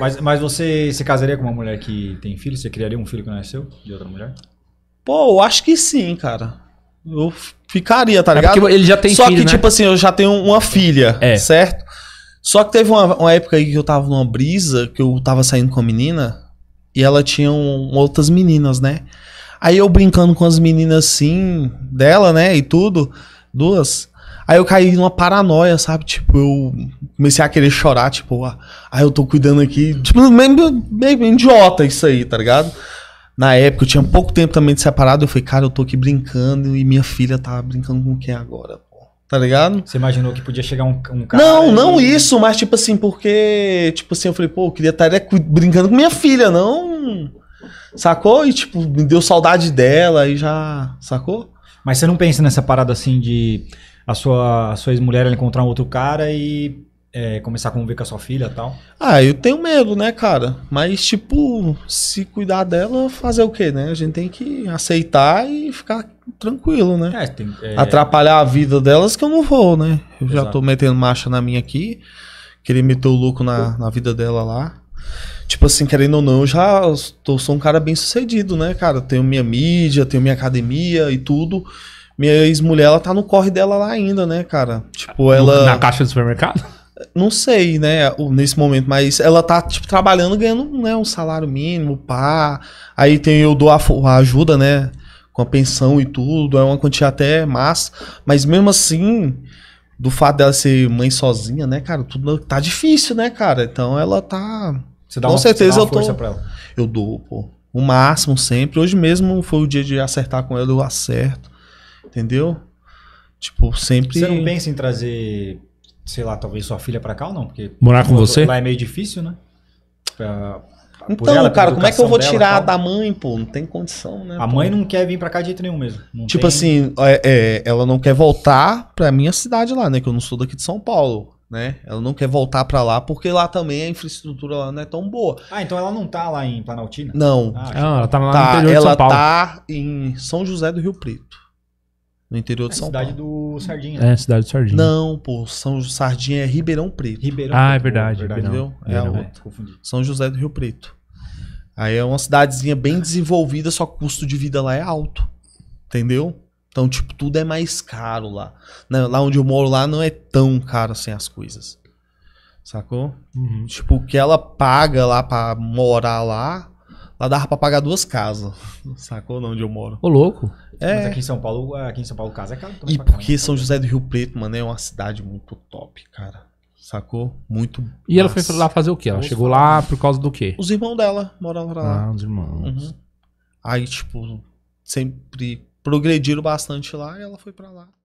Mas, mas você se casaria com uma mulher que tem filho? Você criaria um filho que não é seu? De outra mulher? Pô, eu acho que sim, cara. Eu ficaria, tá é ligado? Ele já tem Só filho, que, né? tipo assim, eu já tenho uma filha, é. certo? Só que teve uma, uma, época aí que eu tava numa brisa, que eu tava saindo com a menina, e ela tinha um, outras meninas, né? Aí eu brincando com as meninas assim, dela, né? E tudo, duas. Aí eu caí numa paranoia, sabe? Tipo, eu comecei a querer chorar, tipo, ah, ah eu tô cuidando aqui. Tipo, meio, meio idiota isso aí, tá ligado? Na época, eu tinha pouco tempo também de separado. Eu falei, cara, eu tô aqui brincando e minha filha tá brincando com quem agora, pô? Tá ligado? Você imaginou que podia chegar um, um cara. Não, não isso, mas tipo assim, porque. Tipo assim, eu falei, pô, eu queria estar tá, é, brincando com minha filha, não. Sacou? E tipo, me deu saudade dela e já. Sacou? Mas você não pensa nessa parada assim de a sua, a sua ex-mulher encontrar um outro cara e é, começar a conviver com a sua filha e tal? Ah, eu tenho medo, né, cara? Mas, tipo, se cuidar dela, fazer o quê, né? A gente tem que aceitar e ficar tranquilo, né? É, tem, é... Atrapalhar a vida delas que eu não vou, né? Eu Exato. já tô metendo marcha na minha aqui. Queria meter o louco na, na vida dela lá. Tipo assim, querendo ou não, já tô, sou um cara bem sucedido, né, cara? Tenho minha mídia, tenho minha academia e tudo. Minha ex-mulher, ela tá no corre dela lá ainda, né, cara? Tipo, ela. Na caixa do supermercado? Não sei, né, nesse momento, mas ela tá, tipo, trabalhando, ganhando né, um salário mínimo, pá. Aí tem, eu dou a, a ajuda, né? Com a pensão e tudo, é uma quantia até massa. Mas mesmo assim, do fato dela ser mãe sozinha, né, cara, tudo tá difícil, né, cara? Então ela tá você dá Com uma, certeza dá uma força eu tô, pra ela. Eu dou, pô. O máximo sempre. Hoje mesmo foi o dia de acertar com ela, eu acerto. Entendeu? Tipo, sempre. Você não pensa em trazer, sei lá, talvez sua filha pra cá ou não? Porque. Morar com você? Lá é meio difícil, né? Pra, então, ela, cara, como é que eu vou tirar da mãe, pô? Não tem condição, né? A pô? mãe não quer vir pra cá de jeito nenhum mesmo. Não tipo tem... assim, é, é, ela não quer voltar pra minha cidade lá, né? Que eu não sou daqui de São Paulo né? Ela não quer voltar para lá porque lá também a infraestrutura lá não é tão boa. Ah, então ela não tá lá em Planaltina? Não. Ah, ah ela tá lá tá, no interior de São Paulo. Ela tá em São José do Rio Preto. No interior de é São cidade Paulo. do Sardinha. É, cidade do Sardinha. Não, pô, São Sardinha é Ribeirão Preto. Ribeirão ah, é Preto, é verdade. verdade entendeu? é a outra. É, São José do Rio Preto. Aí é uma cidadezinha bem desenvolvida, só que o custo de vida lá é alto. Entendeu? Então, tipo, tudo é mais caro lá. Né, lá onde eu moro, lá não é tão caro assim as coisas. Sacou? Uhum. Tipo, o que ela paga lá pra morar lá, lá dava pra pagar duas casas. Sacou? Não, onde eu moro. Ô, louco. É. Mas aqui em São Paulo, é, aqui em São Paulo casa é caro. E porque São José do Rio Preto, mano, é uma cidade muito top, cara. Sacou? Muito. E massa. ela foi lá fazer o quê? Ela Nossa. chegou lá por causa do quê? Os irmãos dela moravam lá. Ah, os irmãos. Uhum. Aí, tipo, sempre progrediram bastante lá e ela foi para lá.